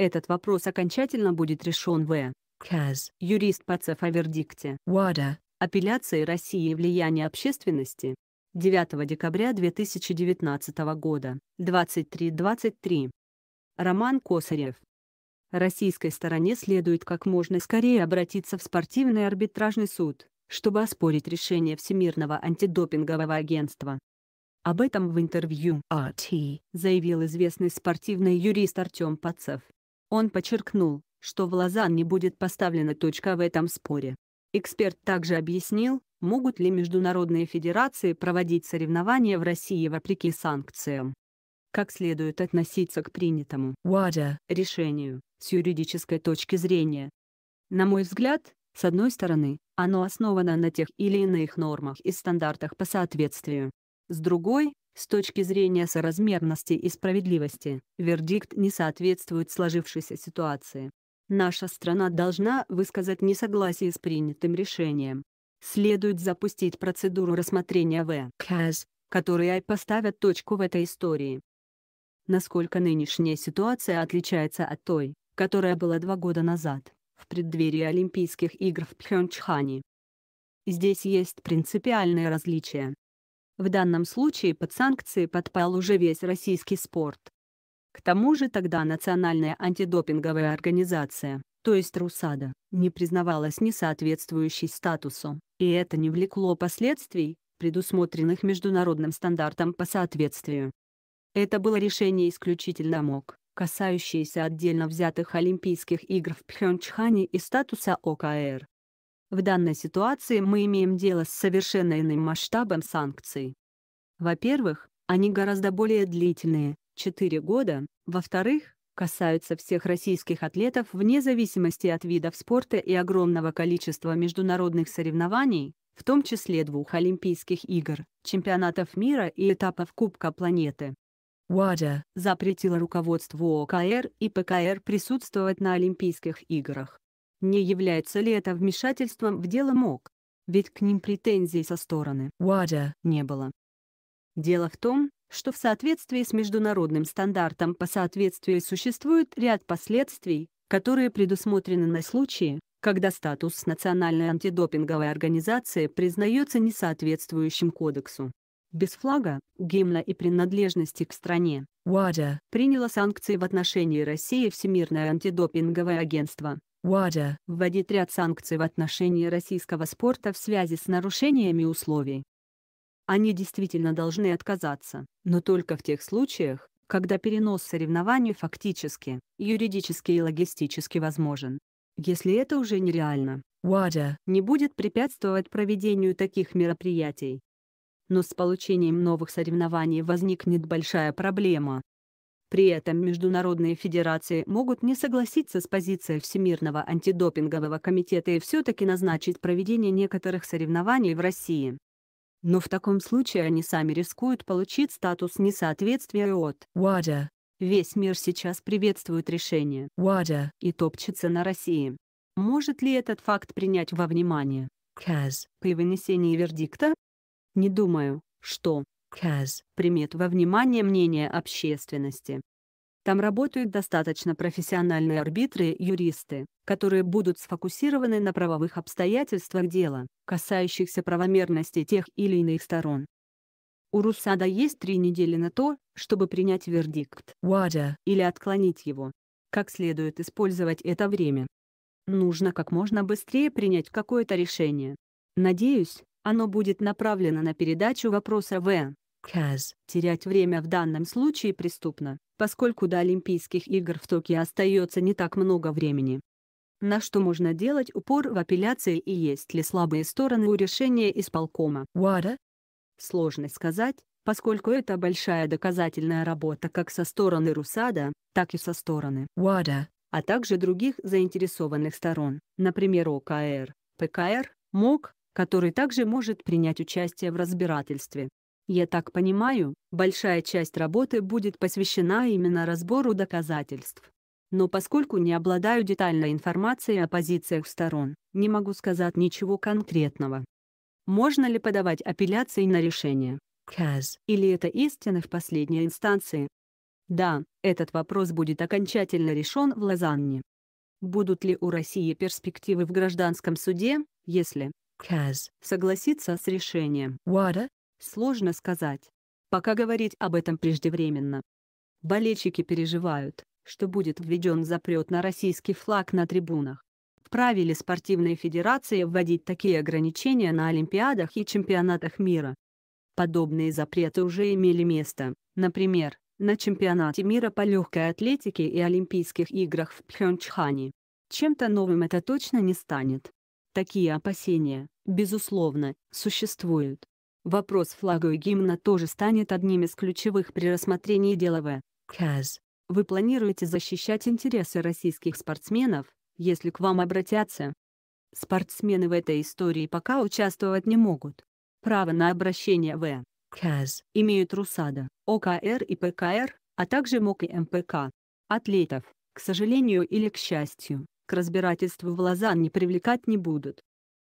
Этот вопрос окончательно будет решен в КАЗ, юрист ПАЦЕФ о вердикте ВАДА, апелляции России и влияние общественности 9 декабря 2019 года, 23.23. Роман Косарев. Российской стороне следует как можно скорее обратиться в спортивный арбитражный суд, чтобы оспорить решение Всемирного антидопингового агентства. Об этом в интервью RT а заявил известный спортивный юрист Артем Пацев. Он подчеркнул, что в Лозанне будет поставлена точка в этом споре. Эксперт также объяснил, могут ли международные федерации проводить соревнования в России вопреки санкциям. Как следует относиться к принятому ВАДА решению с юридической точки зрения? На мой взгляд, с одной стороны, оно основано на тех или иных нормах и стандартах по соответствию. С другой, с точки зрения соразмерности и справедливости, вердикт не соответствует сложившейся ситуации. Наша страна должна высказать несогласие с принятым решением. Следует запустить процедуру рассмотрения в Каз, которые поставят точку в этой истории. Насколько нынешняя ситуация отличается от той, которая была два года назад, в преддверии Олимпийских игр в Пхенчхане? Здесь есть принципиальные различия, в данном случае под санкции подпал уже весь российский спорт. К тому же тогда Национальная антидопинговая организация, то есть РУСАДА, не признавалась несоответствующей статусу, и это не влекло последствий, предусмотренных международным стандартом по соответствию. Это было решение исключительно МОК, касающееся отдельно взятых Олимпийских игр в Пхенчхане и статуса ОКР. В данной ситуации мы имеем дело с совершенно иным масштабом санкций. Во-первых, они гораздо более длительные — 4 года, во-вторых, касаются всех российских атлетов вне зависимости от видов спорта и огромного количества международных соревнований, в том числе двух Олимпийских игр, чемпионатов мира и этапов Кубка планеты. ВАДА запретила руководству ОКР и ПКР присутствовать на Олимпийских играх. Не является ли это вмешательством в дело МОК? Ведь к ним претензий со стороны ВАДА не было. Дело в том, что в соответствии с международным стандартом по соответствию существует ряд последствий, которые предусмотрены на случай, когда статус Национальной антидопинговой организации признается несоответствующим кодексу. Без флага, гимна и принадлежности к стране ВАДА приняла санкции в отношении России Всемирное антидопинговое агентство. УАДА вводит ряд санкций в отношении российского спорта в связи с нарушениями условий. Они действительно должны отказаться, но только в тех случаях, когда перенос соревнований фактически, юридически и логистически возможен. Если это уже нереально, УАДА не будет препятствовать проведению таких мероприятий. Но с получением новых соревнований возникнет большая проблема, при этом международные федерации могут не согласиться с позицией Всемирного антидопингового комитета и все-таки назначить проведение некоторых соревнований в России. Но в таком случае они сами рискуют получить статус несоответствия от ВАДА. Весь мир сейчас приветствует решение ВАДА и топчется на России. Может ли этот факт принять во внимание КАЗ при вынесении вердикта? Не думаю, что CAS примет во внимание мнение общественности. Там работают достаточно профессиональные арбитры и юристы, которые будут сфокусированы на правовых обстоятельствах дела, касающихся правомерности тех или иных сторон. У Русада есть три недели на то, чтобы принять вердикт WADA или отклонить его. Как следует использовать это время? Нужно как можно быстрее принять какое-то решение. Надеюсь, оно будет направлено на передачу вопроса в КАЗ. Терять время в данном случае преступно, поскольку до Олимпийских игр в Токио остается не так много времени. На что можно делать упор в апелляции и есть ли слабые стороны у решения исполкома? What? Сложно сказать, поскольку это большая доказательная работа как со стороны Русада, так и со стороны ВАДА, а также других заинтересованных сторон, например ОКР, ПКР, МОК, который также может принять участие в разбирательстве. Я так понимаю, большая часть работы будет посвящена именно разбору доказательств. Но поскольку не обладаю детальной информацией о позициях сторон, не могу сказать ничего конкретного. Можно ли подавать апелляции на решение? КАЗ. Или это истина в последней инстанции? Да, этот вопрос будет окончательно решен в Лозанне. Будут ли у России перспективы в гражданском суде, если, Каз. Согласиться с решением. Water. Сложно сказать. Пока говорить об этом преждевременно. Болельщики переживают, что будет введен запрет на российский флаг на трибунах. Вправе ли спортивные федерации вводить такие ограничения на Олимпиадах и чемпионатах мира? Подобные запреты уже имели место, например, на чемпионате мира по легкой атлетике и Олимпийских играх в Пхенчхане. Чем-то новым это точно не станет. Такие опасения, безусловно, существуют. Вопрос флага и гимна тоже станет одним из ключевых при рассмотрении дела В. КАЗ. Вы планируете защищать интересы российских спортсменов, если к вам обратятся? Спортсмены в этой истории пока участвовать не могут. Право на обращение в КАЗ имеют РУСАДА, ОКР и ПКР, а также МОК и МПК. Атлетов, к сожалению или к счастью, к разбирательству в не привлекать не будут.